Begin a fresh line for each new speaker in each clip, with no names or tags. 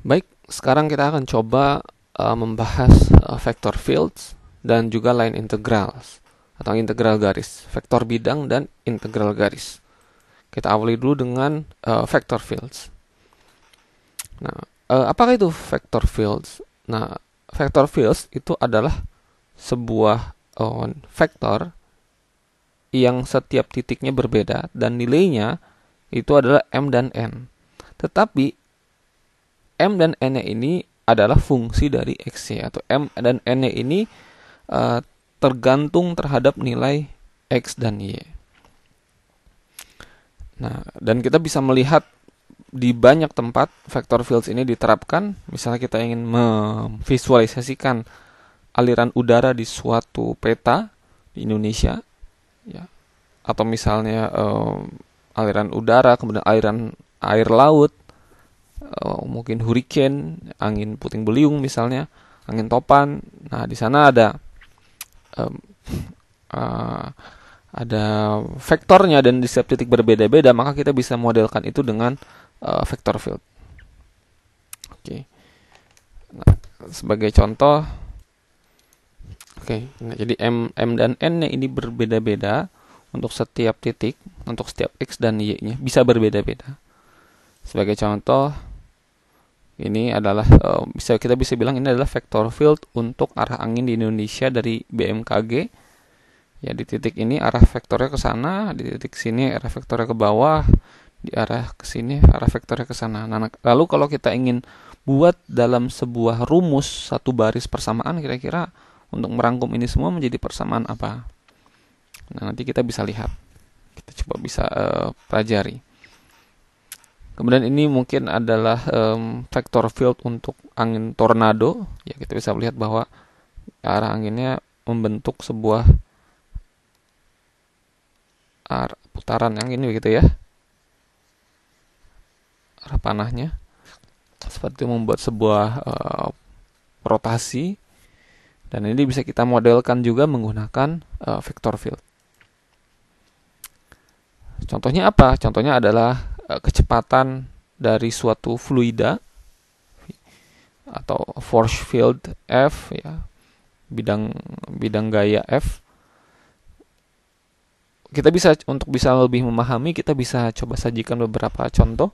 Baik, sekarang kita akan coba uh, membahas uh, eh, vector fields dan juga line integrals atau integral garis, vektor bidang dan integral garis. Kita awali dulu dengan uh, eh, vector fields. Nah, uh, apakah itu vector fields? Nah, vector fields itu adalah sebuah uh, vektor yang setiap titiknya berbeda dan nilainya itu adalah m dan n. Tetapi M dan n ini adalah fungsi dari X-nya atau M dan n ini uh, tergantung terhadap nilai X dan Y. Nah, dan kita bisa melihat di banyak tempat vector fields ini diterapkan. Misalnya kita ingin memvisualisasikan aliran udara di suatu peta di Indonesia, ya. Atau misalnya um, aliran udara, kemudian aliran air laut, uh, mungkin hurricane, angin puting beliung misalnya, angin topan. Nah, di sana ada um, uh, ada vektornya dan di setiap titik berbeda-beda, maka kita bisa modelkan itu dengan uh, eh, vector field. Oke. Okay. Nah, sebagai contoh Oke, okay, nah jadi M M dan N-nya ini berbeda-beda untuk setiap titik, untuk setiap X dan Y-nya bisa berbeda-beda. Sebagai contoh, ini adalah uh, bisa kita bisa bilang ini adalah vektor field untuk arah angin di Indonesia dari BMKG. Ya di titik ini arah vektornya ke sana, di titik sini arah vektornya ke bawah, di arah ke sini arah vektornya ke sana. Nah, nah, lalu kalau kita ingin buat dalam sebuah rumus satu baris persamaan kira-kira untuk merangkum ini semua menjadi persamaan apa? Nah, nanti kita bisa lihat. Kita coba bisa uh, pelajari. Kemudian ini mungkin adalah um, vektor field untuk angin tornado. Ya kita bisa melihat bahwa arah anginnya membentuk sebuah arah putaran yang ini begitu ya. Arah panahnya seperti membuat sebuah uh, rotasi dan ini bisa kita modelkan juga menggunakan uh, eh, vector field. Contohnya apa? Contohnya adalah Eh, kecepatan dari suatu fluida atau force field F ya bidang bidang gaya F kita bisa untuk bisa lebih memahami kita bisa coba sajikan beberapa contoh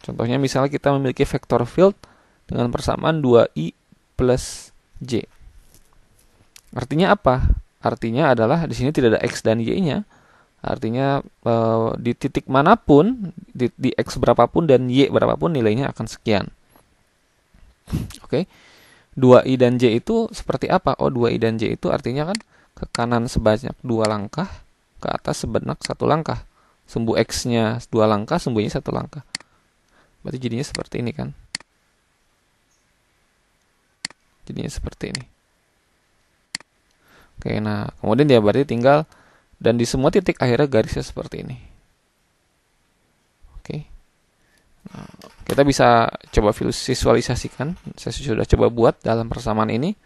contohnya misalnya kita memiliki vektor field dengan persamaan 2i plus j artinya apa artinya adalah di sini tidak ada x dan y nya Artinya eh, di titik manapun, di, di X berapapun dan Y berapapun nilainya akan sekian. Oke. Okay. 2i dan j itu seperti apa? Oh, 2i dan j itu artinya kan ke kanan sebanyak dua langkah, ke atas sebanyak satu langkah. Sembu x-nya dua langkah, sembu satu langkah. Berarti jadinya seperti ini kan? Jadinya seperti ini. Oke, nah kemudian dia berarti tinggal dan di semua titik akhirnya garisnya seperti ini. Oke. Okay. Nah, kita bisa coba visualisasikan. Saya sudah coba buat dalam persamaan ini.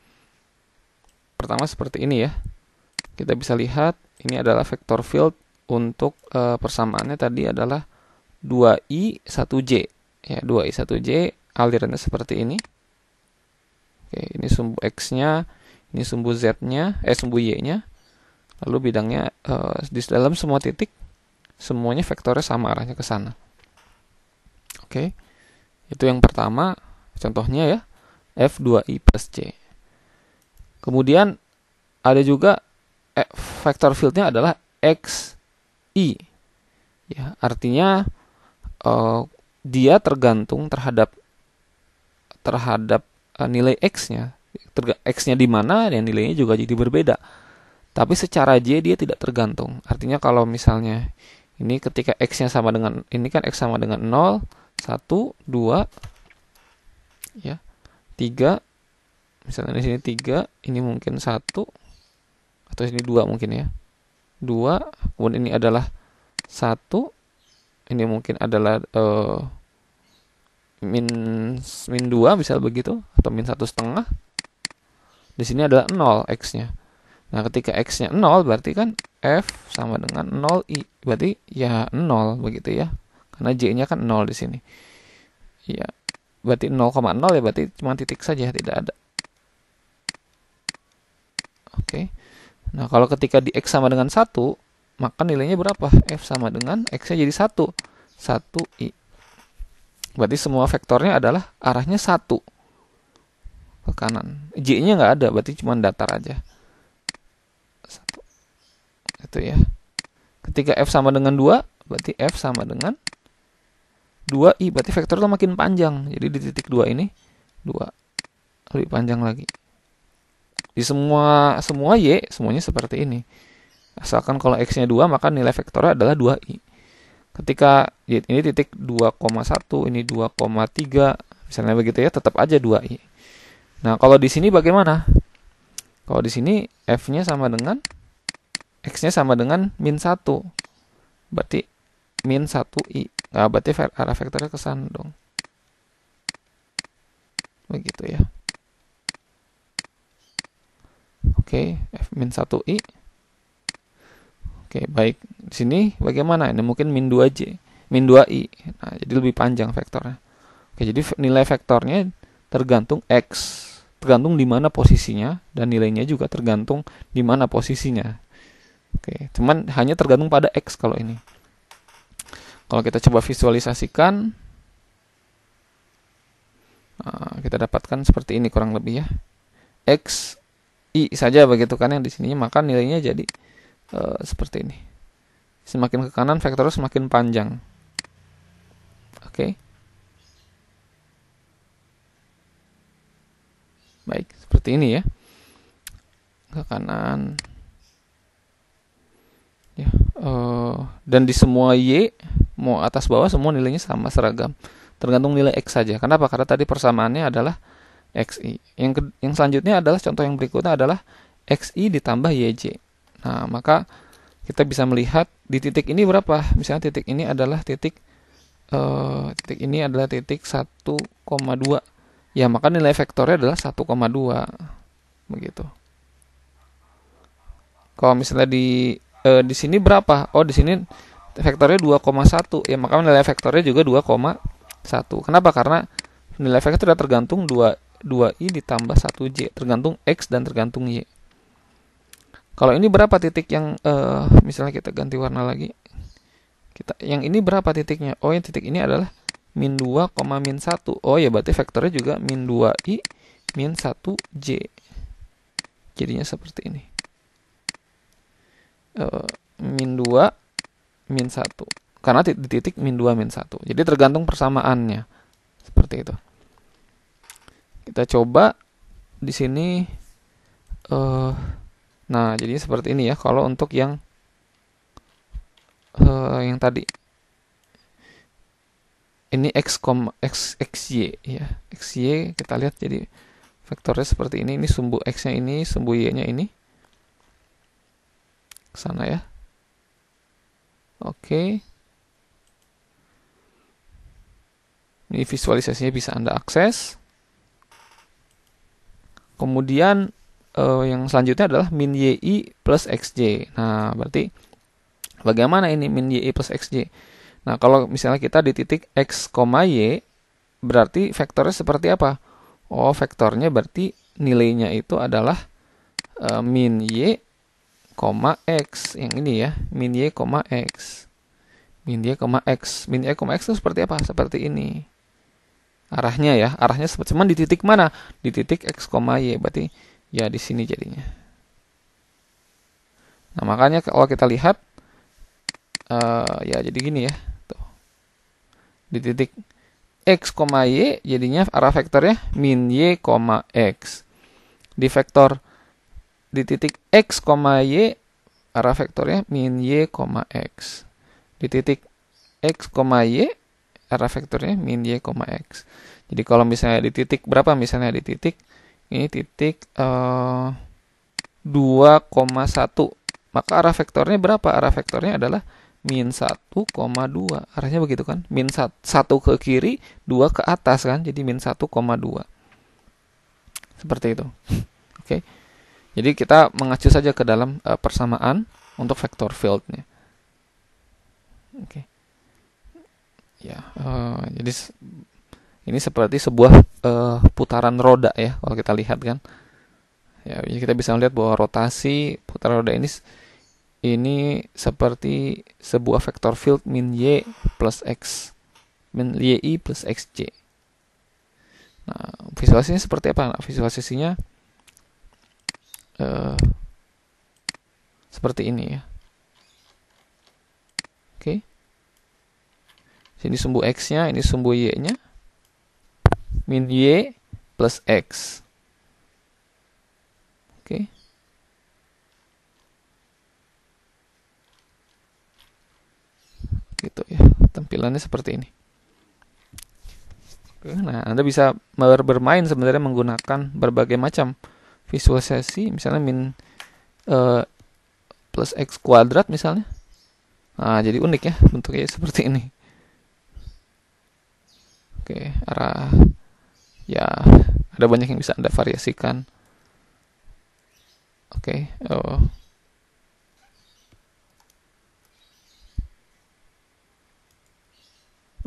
Pertama seperti ini ya. Kita bisa lihat ini adalah vektor field untuk e, persamaannya tadi adalah 2i 1j. Ya, 2i 1j alirannya seperti ini. Oke, ini sumbu x-nya, ini sumbu z-nya, eh sumbu y-nya, lalu bidangnya uh, di dalam semua titik semuanya vektornya sama arahnya ke sana. Oke. Okay. Itu yang pertama contohnya ya F2i plus C. Kemudian ada juga eh, vektor fieldnya adalah xi. Ya, artinya eh, dia tergantung terhadap terhadap eh, nilai x-nya. X-nya di mana dan nilainya juga jadi berbeda tapi secara J dia tidak tergantung. Artinya kalau misalnya ini ketika X-nya sama dengan, ini kan X sama dengan 0, 1, 2, ya, 3, misalnya di sini 3, ini mungkin 1, atau ini 2 mungkin ya. 2, kemudian ini adalah 1, ini mungkin adalah uh, min, min 2 misal begitu, atau min satu setengah. Di sini adalah 0 X-nya Nah, ketika x-nya 0 berarti kan f sama dengan 0 i berarti ya 0 begitu ya. Karena j-nya kan 0 di sini. Ya. Berarti 0,0 ya berarti cuma titik saja tidak ada. Oke. Nah, kalau ketika di x sama dengan 1, maka nilainya berapa? f sama dengan x-nya jadi 1. 1 i. Berarti semua vektornya adalah arahnya 1 ke kanan. J-nya nggak ada, berarti cuma datar aja gitu ya. Ketika F sama dengan 2, berarti F sama dengan 2i. Berarti vektor itu makin panjang. Jadi di titik 2 ini 2. Lebih panjang lagi. Di semua semua y, semuanya seperti ini. Asalkan kalau x-nya 2, maka nilai vektornya adalah 2i. Ketika y ini titik 2,1, ini 2,3, misalnya begitu ya, tetap aja 2i. Nah, kalau di sini bagaimana? Kalau di sini f-nya sama dengan 2,1 X-nya sama dengan min 1. Berarti min 1I. Nah, berarti arah vektornya ke sana Begitu ya. Oke, F min 1I. Oke, baik. Di sini bagaimana? Ini mungkin min 2J, min 2I. Nah, jadi lebih panjang vektornya. Oke, jadi nilai vektornya tergantung X. Tergantung di mana posisinya dan nilainya juga tergantung di mana posisinya. Oke, cuman hanya tergantung pada X kalau ini. Kalau kita coba visualisasikan, eh, kita dapatkan seperti ini kurang lebih ya. X, I saja begitu kan yang di sininya, maka nilainya jadi e, seperti ini. Semakin ke kanan, vektornya semakin panjang. Oke. Baik, seperti ini ya. Ke kanan, Eh, dan di semua y mau atas bawah semua nilainya sama seragam tergantung nilai x saja kenapa karena tadi persamaannya adalah xi yang ke, yang selanjutnya adalah contoh yang berikutnya adalah xi ditambah yj nah maka kita bisa melihat di titik ini berapa misalnya titik ini adalah titik uh, titik ini adalah titik 1,2 ya maka nilai vektornya adalah 1,2 begitu kalau misalnya di e, di sini berapa? Oh, di sini vektornya 2,1. Ya, maka nilai vektornya juga 2,1. Kenapa? Karena nilai vektor sudah tergantung 2 2i ditambah 1j, tergantung x dan tergantung y. Kalau ini berapa titik yang e, misalnya kita ganti warna lagi? Kita yang ini berapa titiknya? Oh, yang titik ini adalah min 2, min 1. Oh ya, berarti vektornya juga min 2i min 1j. Jadinya seperti ini. Eh, min 2 min 1 karena di titik min 2 min 1 jadi tergantung persamaannya seperti itu kita coba di sini uh, nah jadi seperti ini ya kalau untuk yang uh, yang tadi ini x, x xy ya xy kita lihat jadi vektornya seperti ini ini sumbu x nya ini sumbu y nya ini ke sana ya. Oke. Ini visualisasinya bisa Anda akses. Kemudian eh, yang selanjutnya adalah min yi plus xj. Nah, berarti bagaimana ini min yi plus xj? Nah, kalau misalnya kita di titik x, y, berarti vektornya seperti apa? Oh, vektornya berarti nilainya itu adalah eh, min y koma x yang ini ya min y koma x min y koma x min y koma x itu seperti apa seperti ini arahnya ya arahnya seperti cuman di titik mana di titik x koma y berarti ya di sini jadinya nah makanya kalau kita lihat uh, ya jadi gini ya tuh di titik x koma y jadinya arah vektornya min y koma x di vektor di titik X, Y arah vektornya min Y, X. Di titik X, Y arah vektornya min Y, X. Jadi kalau misalnya di titik berapa? Misalnya di titik ini titik uh, eh, 2,1. Maka arah vektornya berapa? Arah vektornya adalah min 1,2. Arahnya begitu kan? Min 1 ke kiri, 2 ke atas kan? Jadi min 1,2. Seperti itu. Oke. Okay. Jadi kita mengacu saja ke dalam uh, persamaan untuk vektor fieldnya. Oke. Okay. Ya, uh, jadi ini seperti sebuah uh, putaran roda ya kalau kita lihat kan. Ya, jadi kita bisa melihat bahwa rotasi putaran roda ini ini seperti sebuah vektor field min y plus x min y i plus xj. Nah, visualisasinya seperti apa? Nah, visualisasinya uh, seperti ini ya. Oke. Okay. Sini sumbu x-nya, ini sumbu y-nya. Min y plus x. Oke. Okay. Gitu ya. Tampilannya seperti ini. Nah, Anda bisa bermain sebenarnya menggunakan berbagai macam visualisasi misalnya min uh, plus x kuadrat misalnya nah jadi unik ya bentuknya seperti ini oke arah ya ada banyak yang bisa anda variasikan oke oh.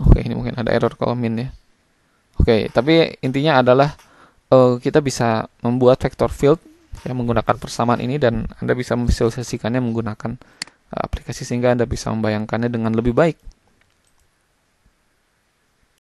oke ini mungkin ada error kalau min ya oke tapi intinya adalah uh, kita bisa membuat vector field yang menggunakan persamaan ini dan Anda bisa memvisualisasikannya menggunakan uh, aplikasi sehingga Anda bisa membayangkannya dengan lebih baik.